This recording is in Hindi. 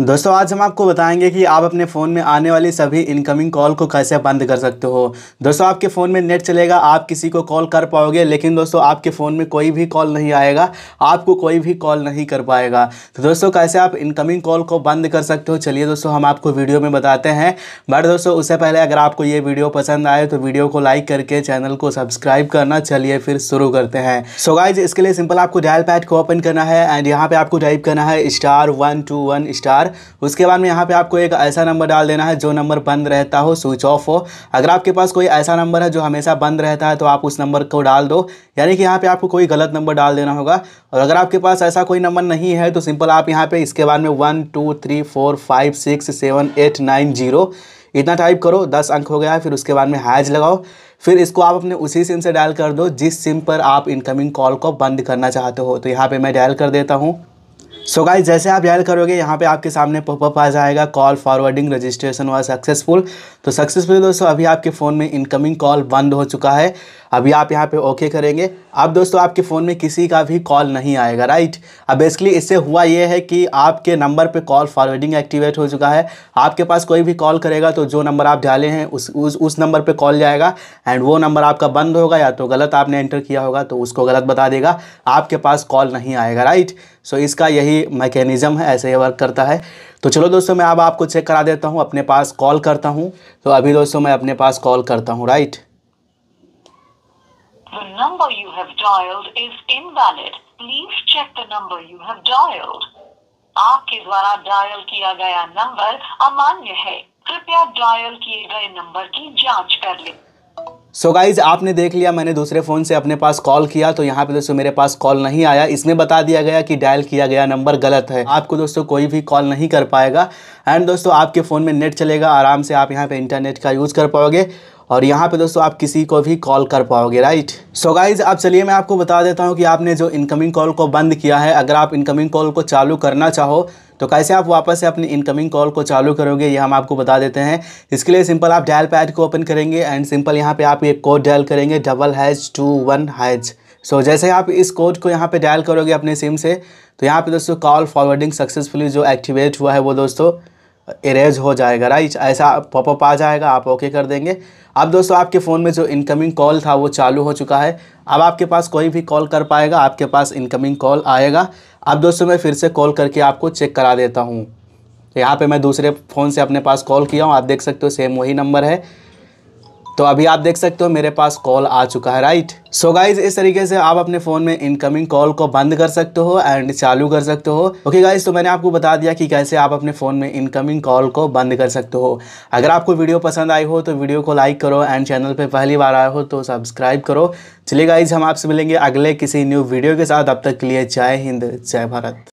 दोस्तों आज हम आपको बताएंगे कि आप अपने फ़ोन में आने वाली सभी इनकमिंग कॉल को कैसे बंद कर सकते हो दोस्तों आपके फ़ोन में नेट चलेगा आप किसी को कॉल कर पाओगे लेकिन दोस्तों आपके फ़ोन में कोई भी कॉल नहीं आएगा आपको कोई भी कॉल नहीं कर पाएगा तो दोस्तों कैसे आप इनकमिंग कॉल को बंद कर सकते हो चलिए दोस्तों हम आपको वीडियो में बताते हैं बट दोस्तों उससे पहले अगर आपको ये वीडियो पसंद आए तो वीडियो को लाइक करके चैनल को सब्सक्राइब करना चलिए फिर शुरू करते हैं सो गाइज इसके लिए सिंपल आपको डायल पैड को ओपन करना है एंड यहाँ पर आपको टाइप करना है star one two one star बार उसके बाद में यहाँ पे आपको एक ऐसा नंबर डाल देना है जो नंबर बंद रहता हो स्विच ऑफ हो अगर आपके पास कोई ऐसा नंबर है जो हमेशा बंद रहता है तो आप उस नंबर को डाल दो यानी कि यहाँ पे आपको कोई गलत नंबर डाल देना होगा और अगर आपके पास ऐसा कोई नंबर नहीं है तो सिंपल आप यहाँ पे इसके बाद में one two three four five six seven eight nine zero इतना टाइप करो दस अंक हो गया फिर उसके बाद में हैज लगाओ फिर इसको आप अपने उसी सिम से डायल कर दो जिस सिम पर आप इनकमिंग कॉल को बंद करना चाहते हो तो यहाँ पे मैं डायल कर देता हूँ सो so गाइज जैसे आप याद करोगे यहाँ पे आपके सामने पॉपअप आ जाएगा कॉल फॉरवर्डिंग रजिस्ट्रेशन हुआ सक्सेसफुल तो सक्सेसफुल दोस्तों अभी आपके फ़ोन में इनकमिंग कॉल बंद हो चुका है अभी आप यहाँ पे ओके करेंगे अब दोस्तों आपके फ़ोन में किसी का भी कॉल नहीं आएगा राइट अब बेसिकली इससे हुआ यह है कि आपके नंबर पे कॉल फॉरवर्डिंग एक्टिवेट हो चुका है आपके पास कोई भी कॉल करेगा तो जो नंबर आप डाले हैं उस उस उस नंबर पे कॉल जाएगा एंड वो नंबर आपका बंद होगा या तो गलत आपने एंटर किया होगा तो उसको गलत बता देगा आपके पास कॉल नहीं आएगा राइट सो इसका यही मैकेनिज़्म है ऐसे ये वर्क करता है तो चलो दोस्तों मैं अब आपको चेक करा देता हूँ अपने पास कॉल करता हूँ तो अभी दोस्तों मैं अपने पास कॉल करता हूँ right The number you have dialed is invalid. Please check the number you have dialed. आपके द्वारा डायल किया गया नंबर अमान्य है कृपया डायल किए गए नंबर की जांच कर लें सो so गाइज आपने देख लिया मैंने दूसरे फ़ोन से अपने पास कॉल किया तो यहाँ पे दोस्तों मेरे पास कॉल नहीं आया इसमें बता दिया गया कि डायल किया गया नंबर गलत है आपको दोस्तों कोई भी कॉल नहीं कर पाएगा एंड दोस्तों आपके फ़ोन में नेट चलेगा आराम से आप यहाँ पे इंटरनेट का यूज़ कर पाओगे और यहाँ पे दोस्तों आप किसी को भी कॉल कर पाओगे राइट सो गाइज अब चलिए मैं आपको बता देता हूँ कि आपने जो इनकमिंग कॉल को बंद किया है अगर आप इनकमिंग कॉल को चालू करना चाहो तो कैसे आप वापस से अपनी इनकमिंग कॉल को चालू करोगे ये हम आपको बता देते हैं इसके लिए सिंपल आप डायल पैड को ओपन करेंगे एंड सिंपल यहाँ पे आप ये कोड डायल करेंगे double hash two one hash so जैसे आप इस कोड को यहाँ पे डायल करोगे अपने सिम से तो यहाँ पे दोस्तों कॉल फॉरवर्डिंग सक्सेसफुली जो एक्टिवेट हुआ है वो दोस्तों इरेज हो जाएगा राइट ऐसा पॉपअप आ जाएगा आप ओके कर देंगे अब दोस्तों आपके फ़ोन में जो इनकमिंग कॉल था वो चालू हो चुका है अब आपके पास कोई भी कॉल कर पाएगा आपके पास इनकमिंग कॉल आएगा अब दोस्तों मैं फिर से कॉल करके आपको चेक करा देता हूँ यहाँ पे मैं दूसरे फ़ोन से अपने पास कॉल किया हूँ आप देख सकते हो सेम वही नंबर है तो अभी आप देख सकते हो मेरे पास कॉल आ चुका है राइट सो so गाइज इस तरीके से आप अपने फ़ोन में इनकमिंग कॉल को बंद कर सकते हो एंड चालू कर सकते हो ओके okay गाइज तो मैंने आपको बता दिया कि कैसे आप अपने फ़ोन में इनकमिंग कॉल को बंद कर सकते हो अगर आपको वीडियो पसंद आई हो तो वीडियो को लाइक करो एंड चैनल पर पहली बार आए हो तो सब्सक्राइब करो चलिए गाइज हम आपसे मिलेंगे अगले किसी न्यू वीडियो के साथ अब तक के लिए जय हिंद जय भारत